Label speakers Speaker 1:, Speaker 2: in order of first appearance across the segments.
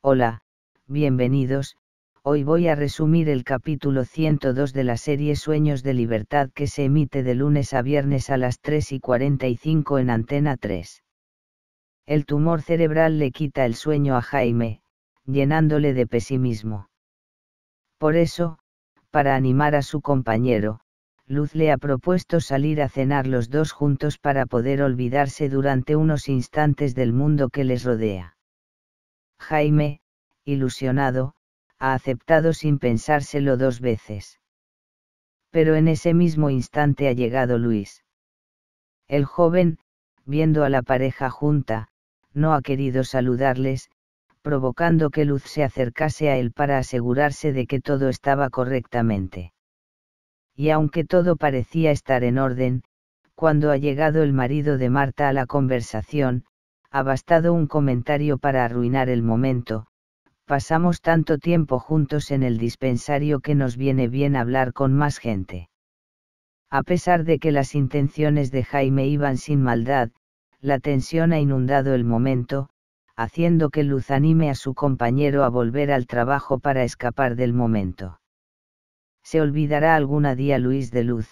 Speaker 1: Hola, bienvenidos, hoy voy a resumir el capítulo 102 de la serie Sueños de Libertad que se emite de lunes a viernes a las 3 y 45 en Antena 3. El tumor cerebral le quita el sueño a Jaime, llenándole de pesimismo. Por eso, para animar a su compañero, Luz le ha propuesto salir a cenar los dos juntos para poder olvidarse durante unos instantes del mundo que les rodea. Jaime, ilusionado, ha aceptado sin pensárselo dos veces. Pero en ese mismo instante ha llegado Luis. El joven, viendo a la pareja junta, no ha querido saludarles, provocando que Luz se acercase a él para asegurarse de que todo estaba correctamente. Y aunque todo parecía estar en orden, cuando ha llegado el marido de Marta a la conversación, ha bastado un comentario para arruinar el momento, pasamos tanto tiempo juntos en el dispensario que nos viene bien hablar con más gente. A pesar de que las intenciones de Jaime iban sin maldad, la tensión ha inundado el momento, haciendo que Luz anime a su compañero a volver al trabajo para escapar del momento. Se olvidará alguna día Luis de Luz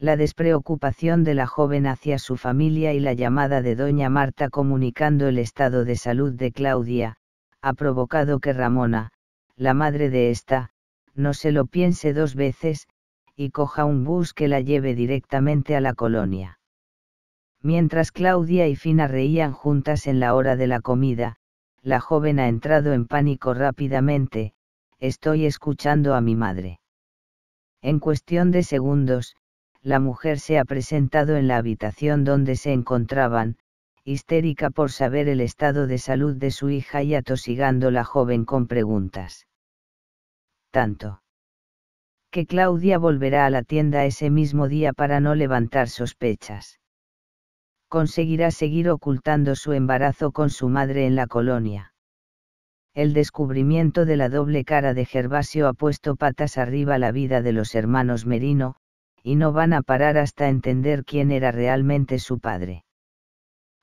Speaker 1: la despreocupación de la joven hacia su familia y la llamada de doña Marta comunicando el estado de salud de Claudia, ha provocado que Ramona, la madre de esta, no se lo piense dos veces, y coja un bus que la lleve directamente a la colonia. Mientras Claudia y Fina reían juntas en la hora de la comida, la joven ha entrado en pánico rápidamente, estoy escuchando a mi madre. En cuestión de segundos, la mujer se ha presentado en la habitación donde se encontraban, histérica por saber el estado de salud de su hija y atosigando la joven con preguntas. Tanto. Que Claudia volverá a la tienda ese mismo día para no levantar sospechas. Conseguirá seguir ocultando su embarazo con su madre en la colonia. El descubrimiento de la doble cara de Gervasio ha puesto patas arriba la vida de los hermanos Merino, y no van a parar hasta entender quién era realmente su padre.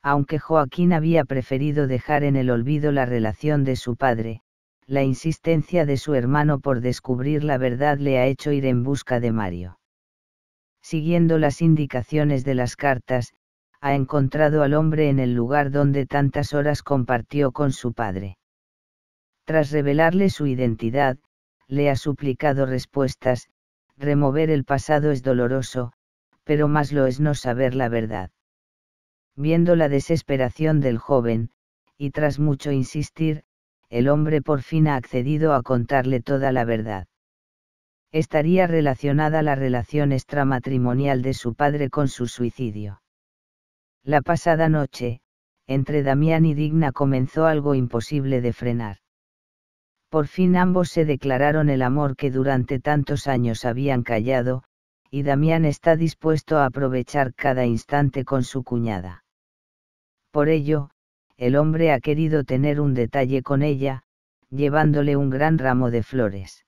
Speaker 1: Aunque Joaquín había preferido dejar en el olvido la relación de su padre, la insistencia de su hermano por descubrir la verdad le ha hecho ir en busca de Mario. Siguiendo las indicaciones de las cartas, ha encontrado al hombre en el lugar donde tantas horas compartió con su padre. Tras revelarle su identidad, le ha suplicado respuestas, remover el pasado es doloroso, pero más lo es no saber la verdad. Viendo la desesperación del joven, y tras mucho insistir, el hombre por fin ha accedido a contarle toda la verdad. Estaría relacionada la relación extramatrimonial de su padre con su suicidio. La pasada noche, entre Damián y Digna comenzó algo imposible de frenar. Por fin ambos se declararon el amor que durante tantos años habían callado, y Damián está dispuesto a aprovechar cada instante con su cuñada. Por ello, el hombre ha querido tener un detalle con ella, llevándole un gran ramo de flores.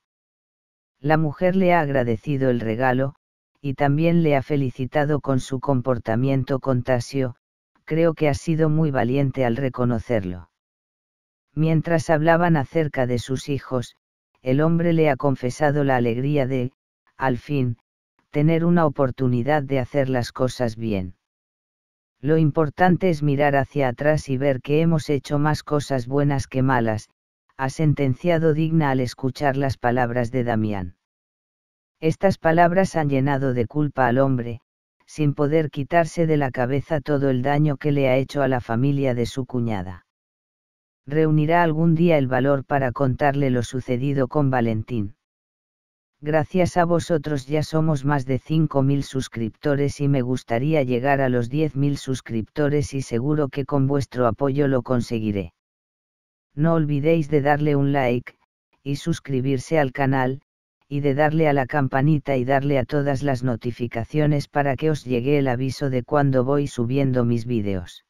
Speaker 1: La mujer le ha agradecido el regalo, y también le ha felicitado con su comportamiento con Tasio, creo que ha sido muy valiente al reconocerlo. Mientras hablaban acerca de sus hijos, el hombre le ha confesado la alegría de, al fin, tener una oportunidad de hacer las cosas bien. Lo importante es mirar hacia atrás y ver que hemos hecho más cosas buenas que malas, ha sentenciado digna al escuchar las palabras de Damián. Estas palabras han llenado de culpa al hombre, sin poder quitarse de la cabeza todo el daño que le ha hecho a la familia de su cuñada reunirá algún día el valor para contarle lo sucedido con Valentín. Gracias a vosotros ya somos más de 5.000 suscriptores y me gustaría llegar a los 10.000 suscriptores y seguro que con vuestro apoyo lo conseguiré. No olvidéis de darle un like, y suscribirse al canal, y de darle a la campanita y darle a todas las notificaciones para que os llegue el aviso de cuando voy subiendo mis vídeos.